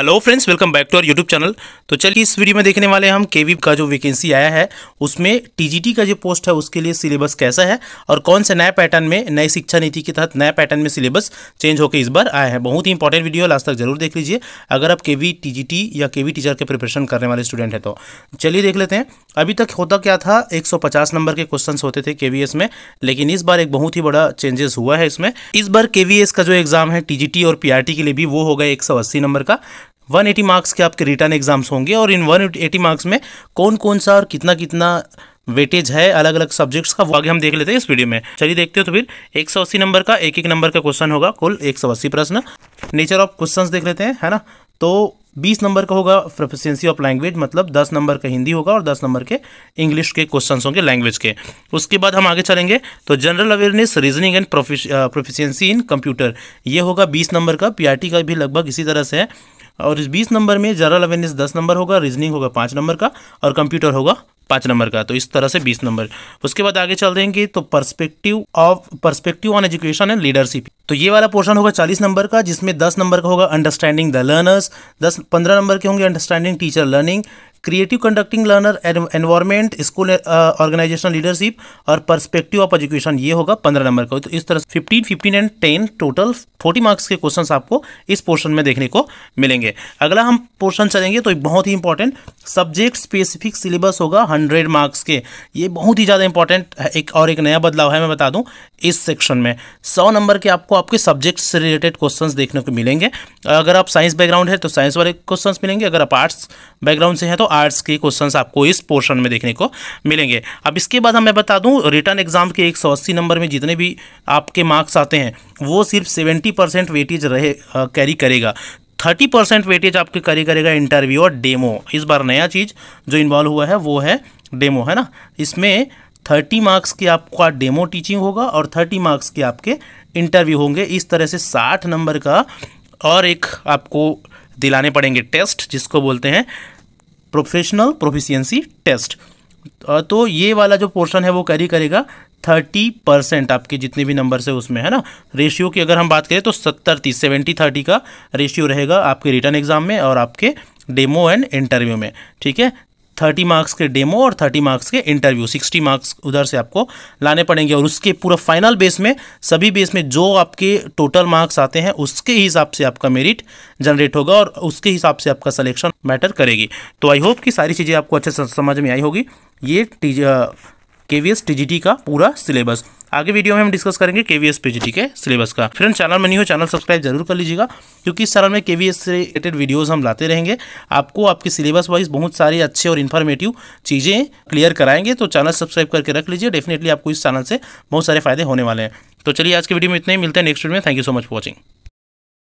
hello friends welcome back to our YouTube channel तो चलिए इस वीडियो में देखने वाले हम के का जो वैकेंसी आया है उसमें टीजीटी का जो पोस्ट है उसके लिए सिलेबस कैसा है और कौन से नए पैटर्न में नई शिक्षा नीति के तहत नए पैटर्न में सिलेबस चेंज होकर इस बार आया है बहुत ही इंपॉर्टेंट वीडियो लास्ट तक जरूर देख लीजिए अगर आप के वी या के टीचर के प्रिपरेशन करने वाले स्टूडेंट हैं तो चलिए देख लेते हैं अभी तक होता क्या था एक नंबर के क्वेश्चन होते थे के में लेकिन इस बार एक बहुत ही बड़ा चेंजेस हुआ है इसमें इस बार के का जो एग्जाम है टी और पी के लिए भी वो होगा एक नंबर का वन एटी मार्क्स के आपके रिटर्न एग्जाम्स होंगे और इन वन एटी मार्क्स में कौन कौन सा और कितना कितना वेटेज है अलग अलग सब्जेक्ट्स का वो आगे हम देख लेते हैं इस वीडियो में चलिए देखते हो तो फिर एक सौ अस्सी नंबर का एक एक नंबर का क्वेश्चन होगा कुल एक सौ अस्सी प्रश्न नेचर ऑफ क्वेश्चन देख लेते हैं है ना तो बीस नंबर का होगा प्रोफिशिएंसी ऑफ लैंग्वेज मतलब दस नंबर का हिंदी होगा और दस नंबर के इंग्लिश के क्वेश्चन होंगे लैंग्वेज के उसके बाद हम आगे चलेंगे तो general awareness reasoning and proficiency in computer ये होगा बीस नंबर का पीआरटी का भी लगभग इसी तरह से है और इस बीस नंबर में जनरल अवेयरनेस दस नंबर होगा रीजनिंग होगा पाँच नंबर का और कंप्यूटर होगा पाँच नंबर का तो इस तरह से बीस नंबर उसके बाद आगे चल देंगे तो perspective of perspective on education and leadership तो ये वाला पोर्शन होगा चालीस नंबर का जिसमें दस नंबर का होगा अंडरस्टैंडिंग द लर्नर्स दस पंद्रह नंबर के होंगे understanding teacher learning creative conducting learner environment school organizational leadership और परस्पेक्टिव ऑफ एजुकेशन ये होगा पंद्रह नंबर का तो इस तरह fifteen fifteen and ten total forty marks के क्वेश्चन आपको इस पोर्शन में देखने को मिलेंगे अगला हम पोर्शन चलेंगे तो बहुत ही इंपॉर्टेंट सब्जेक्ट स्पेसिफिक सिलेबस होगा हंड्रेड मार्क्स के ये बहुत ही ज़्यादा इंपॉर्टेंट एक और एक नया बदलाव है मैं बता दूँ इस सेक्शन में सौ नंबर के आपको आपके सब्जेक्ट से रिलेटेड क्वेश्चंस देखने को मिलेंगे अगर आप साइंस बैकग्राउंड है तो साइंस वाले क्वेश्चंस मिलेंगे अगर आप आर्ट्स बैकग्राउंड से हैं तो आर्ट्स के क्वेश्चंस आपको इस पोर्शन में देखने को मिलेंगे अब इसके बाद हमें बता दूँ रिटर्न एग्जाम के एक नंबर में जितने भी आपके मार्क्स आते हैं वो सिर्फ सेवेंटी परसेंट वेटेज रहे कैरी करेगा थर्टी परसेंट वेटेज आपके कैरी करेगा इंटरव्यू और डेमो इस बार नया चीज़ जो इन्वॉल्व हुआ है वो है डेमो है ना इसमें थर्टी मार्क्स की आपका डेमो टीचिंग होगा और थर्टी मार्क्स के आपके इंटरव्यू होंगे इस तरह से साठ नंबर का और एक आपको दिलाने पड़ेंगे टेस्ट जिसको बोलते हैं प्रोफेशनल प्रोफिशियंसी टेस्ट तो ये वाला जो पोर्शन है वो कैरी करेगा थर्टी परसेंट आपके जितने भी नंबर से उसमें है ना रेशियो की अगर हम बात करें तो सत्तर तीस सेवेंटी थर्टी का रेशियो रहेगा आपके रिटर्न एग्जाम में और आपके डेमो एंड इंटरव्यू में ठीक है थर्टी मार्क्स के डेमो और थर्टी मार्क्स के इंटरव्यू सिक्सटी मार्क्स उधर से आपको लाने पड़ेंगे और उसके पूरा फाइनल बेस में सभी बेस में जो आपके टोटल मार्क्स आते हैं उसके हिसाब से आपका मेरिट जनरेट होगा और उसके हिसाब से आपका सलेक्शन मैटर करेगी तो आई होप कि सारी चीज़ें आपको अच्छे से समझ में आई होगी ये के वी का पूरा सिलेबस आगे वीडियो में हम डिस्कस करेंगे के वी के सिलेबस का फ्रेंड चैनल में नहीं हो चैनल सब्सक्राइब जरूर कर लीजिएगा क्योंकि इस चैनल में के से रिलेटेड वीडियोस हम लाते रहेंगे आपको आपके सिलेबस वाइज बहुत सारे अच्छे और इन्फॉर्मेटिव चीज़ें क्लियर कराएंगे तो चैनल सब्सक्राइब करके रख लीजिए डेफिनेटली आपको इस चैनल से बहुत सारे फायदे होने वाले हैं तो चलिए आज के वीडियो में इतने ही मिलते हैं नेक्स्ट वीडियो में thank you so much for watching